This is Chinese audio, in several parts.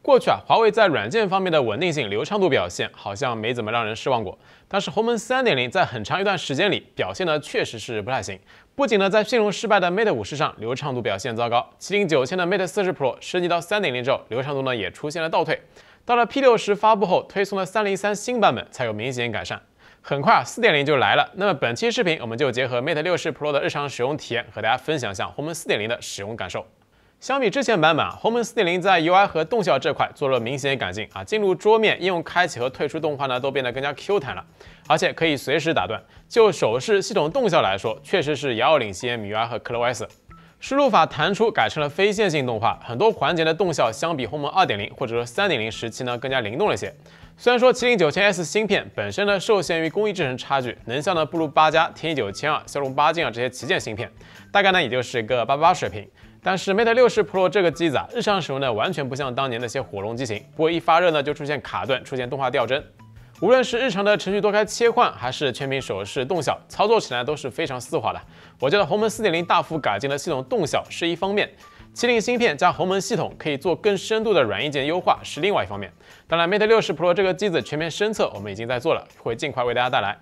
过去啊，华为在软件方面的稳定性、流畅度表现好像没怎么让人失望过。但是鸿蒙3.0在很长一段时间里表现呢确实是不太行，不仅呢在阵容失败的 Mate 五十上流畅度表现糟糕，麒麟九千的 Mate 四十 Pro 升级到3.0之后流畅度呢也出现了倒退，到了 P60 发布后推送的3.3新版本才有明显改善。很快啊，4.0就来了。那么本期视频我们就结合 Mate 六十 Pro 的日常使用体验和大家分享一下鸿蒙4.0的使用感受。相比之前版本啊，鸿蒙四点零在 UI 和动效这块做了明显改进啊。进入桌面、应用开启和退出动画呢，都变得更加 Q 弹了，而且可以随时打断。就手势系统动效来说，确实是遥遥领先 m i UI 和 ColorOS。输入法弹出改成了非线性动画，很多环节的动效相比鸿蒙二点零或者说三点零时期呢，更加灵动了些。虽然说麒麟九千 S 芯片本身呢，受限于工艺制成差距，能效呢不如八加天玑九千二、骁龙八 Gen2 这些旗舰芯片，大概呢也就是个八八八水平。但是 Mate 60 Pro 这个机子啊，日常使用呢，完全不像当年那些火龙机型，不会一发热呢就出现卡顿，出现动画掉帧。无论是日常的程序多开切换，还是全屏手势动效，操作起来都是非常丝滑的。我觉得鸿蒙4.0大幅改进了系统动效是一方面，麒麟芯片加鸿蒙系统可以做更深度的软硬件优化是另外一方面。当然，Mate 60 Pro 这个机子全面深测我们已经在做了，会尽快为大家带来。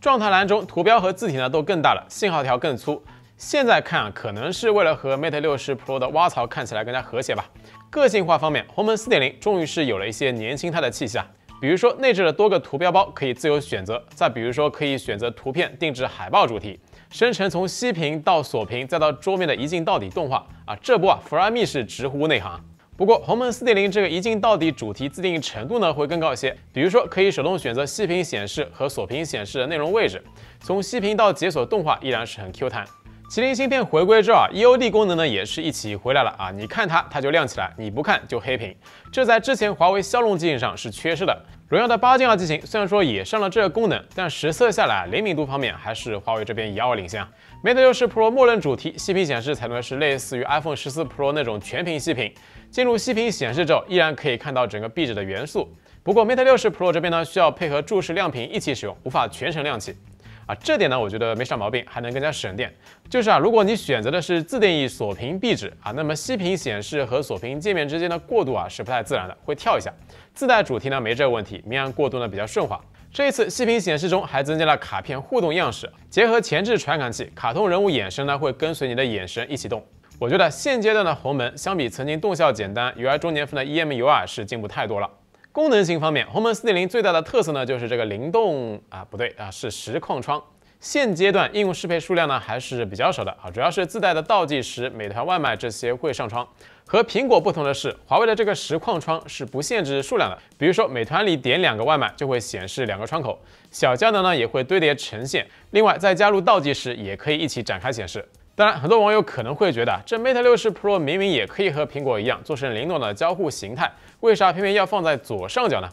状态栏中图标和字体呢都更大了，信号条更粗。现在看啊，可能是为了和 Mate 60 Pro 的挖槽看起来更加和谐吧。个性化方面，鸿蒙4.0终于是有了一些年轻态的气息啊，比如说内置了多个图标包可以自由选择，再比如说可以选择图片定制海报主题，生成从息屏到锁屏再到桌面的一镜到底动画啊，这波啊，Fry Me 是直呼内行。不过鸿蒙4.0这个一镜到底主题自定义程度呢会更高一些，比如说可以手动选择息屏显示和锁屏显示的内容位置，从息屏到解锁动画依然是很 Q 弹。麒麟芯片回归之后啊，EOD 功能呢也是一起回来了啊。你看它，它就亮起来；你不看，就黑屏。这在之前华为骁龙机型上是缺失的。荣耀的八 n 二机型虽然说也上了这个功能，但实测下来，灵敏度方面还是华为这边遥遥领先啊。Mate 六十 Pro 默认主题息屏显示采用的是类似于 iPhone 十四 Pro 那种全屏息屏，进入息屏显示之后，依然可以看到整个壁纸的元素。不过 Mate 六十 Pro 这边呢，需要配合注视亮屏一起使用，无法全程亮起。啊，这点呢，我觉得没啥毛病，还能更加省电。就是啊，如果你选择的是自定义锁屏壁纸啊，那么息屏显示和锁屏界面之间的过渡啊是不太自然的，会跳一下。自带主题呢没这个问题，明暗过渡呢比较顺滑。这一次息屏显示中还增加了卡片互动样式，结合前置传感器，卡通人物眼神呢会跟随你的眼神一起动。我觉得现阶段的鸿门相比曾经动效简单、UI 中年份的 EMUI 是进步太多了。功能性方面，鸿蒙四点零最大的特色呢，就是这个灵动啊，不对啊，是实况窗。现阶段应用适配数量呢还是比较少的啊，主要是自带的倒计时、美团外卖这些会上窗。和苹果不同的是，华为的这个实况窗是不限制数量的。比如说美团里点两个外卖，就会显示两个窗口，小的呢也会堆叠呈现。另外再加入倒计时，也可以一起展开显示。当然，很多网友可能会觉得，这 Mate 60 Pro 明明也可以和苹果一样做成灵动的交互形态，为啥偏偏要放在左上角呢？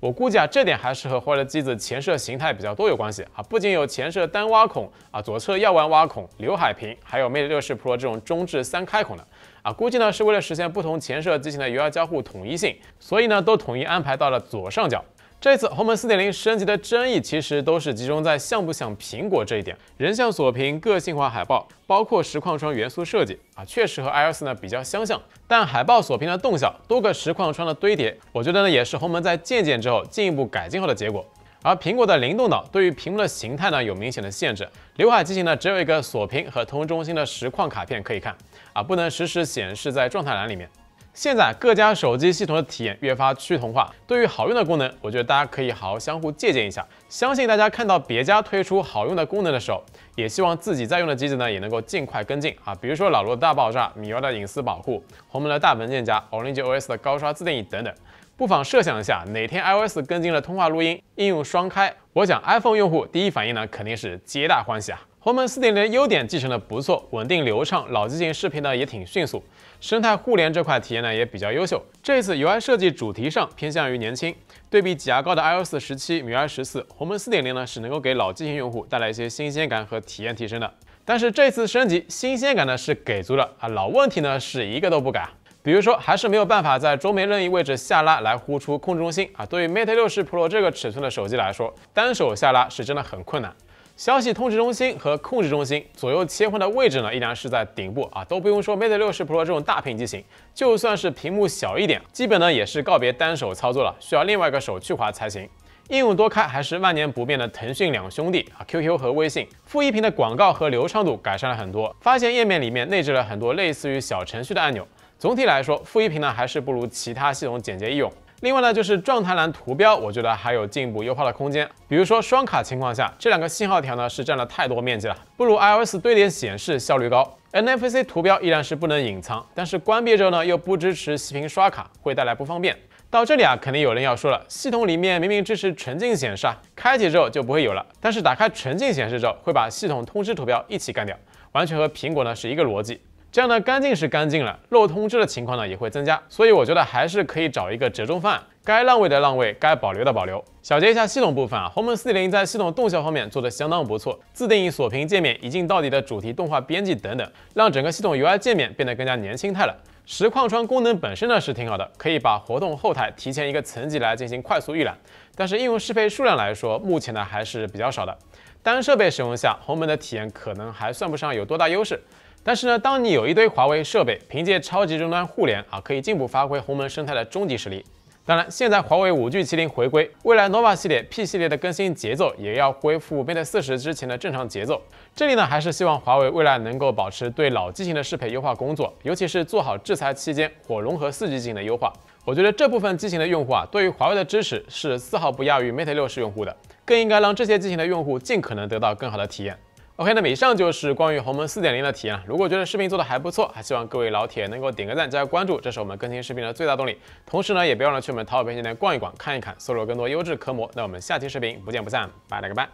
我估计啊，这点还是和华为机子前摄形态比较多有关系啊。不仅有前摄单挖孔啊，左侧药丸挖孔、刘海屏，还有 Mate 60 Pro 这种中置三开孔的啊。估计呢，是为了实现不同前摄机型的 UI 交互统一性，所以呢，都统一安排到了左上角。这次鸿蒙4.0升级的争议其实都是集中在像不像苹果这一点，人像锁屏、个性化海报，包括实况窗元素设计啊，确实和 iOS 呢比较相像。但海报锁屏的动效、多个实况窗的堆叠，我觉得呢也是鸿蒙在渐渐之后进一步改进后的结果。而苹果的灵动岛对于屏幕的形态呢有明显的限制，刘海机型呢只有一个锁屏和通中心的实况卡片可以看啊，不能实时显示在状态栏里面。现在各家手机系统的体验越发趋同化，对于好用的功能，我觉得大家可以好好相互借鉴一下。相信大家看到别家推出好用的功能的时候，也希望自己在用的机子呢也能够尽快跟进啊。比如说老罗大爆炸、米欧的隐私保护、红蒙的大文件夹、Orange OS 的高刷自定义等等，不妨设想一下，哪天 iOS 跟进了通话录音、应用双开，我想 iPhone 用户第一反应呢肯定是皆大欢喜啊。鸿蒙4.0的优点继承的不错，稳定流畅，老机型视频呢也挺迅速，生态互联这块体验呢也比较优秀。这次 UI 设计主题上偏向于年轻，对比挤牙膏的 iOS 十七、米 UI 十四，鸿蒙4.0呢是能够给老机型用户带来一些新鲜感和体验提升的。但是这次升级新鲜感呢是给足了啊，老问题呢是一个都不改。比如说还是没有办法在桌面任意位置下拉来呼出控制中心啊，对于 Mate 六十 Pro 这个尺寸的手机来说，单手下拉是真的很困难。消息通知中心和控制中心左右切换的位置呢，依然是在顶部啊，都不用说 Mate 60 Pro 这种大屏机型，就算是屏幕小一点，基本呢也是告别单手操作了，需要另外一个手去滑才行。应用多开还是万年不变的腾讯两兄弟啊，QQ 和微信。副一屏的广告和流畅度改善了很多，发现页面里面内置了很多类似于小程序的按钮。总体来说，副一屏呢还是不如其他系统简洁易用。另外呢，就是状态栏图标，我觉得还有进一步优化的空间。比如说双卡情况下，这两个信号条呢是占了太多面积了，不如 iOS 堆点显示效率高。NFC 图标依然是不能隐藏，但是关闭之后呢又不支持息屏刷卡，会带来不方便。到这里啊，肯定有人要说了，系统里面明明支持纯净显示啊，开启之后就不会有了。但是打开纯净显示之后，会把系统通知图标一起干掉，完全和苹果呢是一个逻辑。这样呢，干净是干净了，漏通知的情况呢也会增加，所以我觉得还是可以找一个折中方案，该浪费的浪费，该保留的保留。小结一下系统部分啊，鸿蒙四点零在系统动效方面做的相当不错，自定义锁屏界面、一镜到底的主题动画编辑等等，让整个系统 UI 界面变得更加年轻态了。实况窗功能本身呢是挺好的，可以把活动后台提前一个层级来进行快速预览，但是应用适配数量来说，目前呢还是比较少的。单设备使用下，鸿蒙的体验可能还算不上有多大优势。但是呢，当你有一堆华为设备，凭借超级终端互联啊，可以进一步发挥鸿蒙生态的终极实力。当然，现在华为五 G 麒麟回归，未来 nova 系列、P 系列的更新节奏也要恢复 Mate 四十之前的正常节奏。这里呢，还是希望华为未来能够保持对老机型的适配优化工作，尤其是做好制裁期间火龙和四 G 机型的优化。我觉得这部分机型的用户啊，对于华为的支持是丝毫不亚于 Mate 六十用户的，更应该让这些机型的用户尽可能得到更好的体验。OK，那么以上就是关于鸿蒙4.0的体验了。如果觉得视频做的还不错，还希望各位老铁能够点个赞、加个关注，这是我们更新视频的最大动力。同时呢，也别忘了去我们淘宝平店逛一逛、看一看，搜索更多优质壳模。那我们下期视频不见不散，拜了个拜。